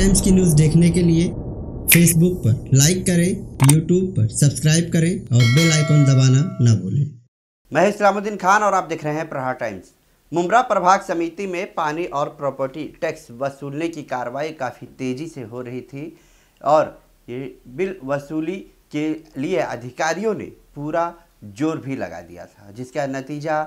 times की news देखने के लिए फेसबुक पर लाइक करें यूट्यूब पर सब्सक्राइब करें और बेल आइकॉन दबाना ना भूलें मैं इस्लामुद्दीन खान और आप देख रहे हैं प्रहार टाइम्स मुमरा प्रभाग समिति में पानी और प्रॉपर्टी टैक्स वसूलने की कार्रवाई काफ़ी तेज़ी से हो रही थी और ये बिल वसूली के लिए अधिकारियों ने पूरा जोर भी लगा दिया था जिसका नतीजा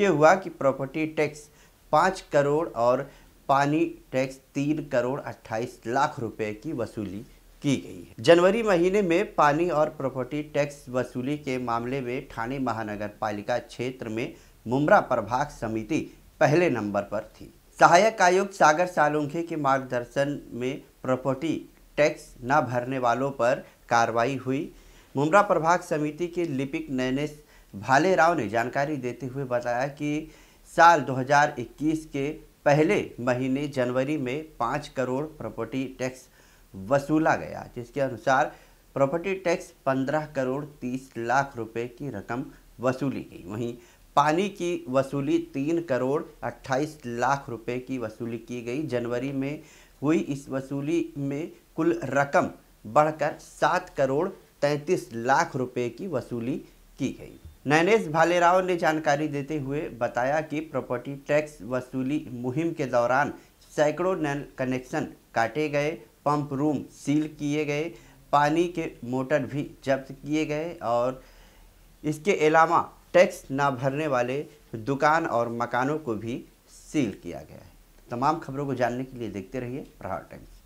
ये हुआ कि प्रॉपर्टी टैक्स पाँच करोड़ और पानी टैक्स तीन करोड़ अट्ठाईस लाख रुपए की वसूली की गई है जनवरी महीने में पानी और प्रॉपर्टी टैक्स वसूली के मामले में ठाणे महानगर पालिका क्षेत्र में मुमरा प्रभाग समिति पहले नंबर पर थी सहायक आयुक्त सागर सालुंखे के मार्गदर्शन में प्रॉपर्टी टैक्स न भरने वालों पर कार्रवाई हुई मुमरा प्रभाग समिति के लिपिक नैनेश भाले राव ने जानकारी देते हुए बताया कि साल 2021 के पहले महीने जनवरी में पाँच करोड़ प्रॉपर्टी टैक्स वसूला गया जिसके अनुसार प्रॉपर्टी टैक्स पंद्रह करोड़ तीस लाख रुपए की रकम वसूली गई वहीं पानी की वसूली तीन करोड़ अट्ठाईस लाख रुपए की वसूली की गई जनवरी में हुई इस वसूली में कुल रकम बढ़कर सात करोड़ तैंतीस लाख रुपए की वसूली की गई नैनेश भालेराव ने जानकारी देते हुए बताया कि प्रॉपर्टी टैक्स वसूली मुहिम के दौरान सैकड़ों नल कनेक्शन काटे गए पंप रूम सील किए गए पानी के मोटर भी जब्त किए गए और इसके अलावा टैक्स ना भरने वाले दुकान और मकानों को भी सील किया गया है तमाम खबरों को जानने के लिए देखते रहिए प्रहार टाइम्स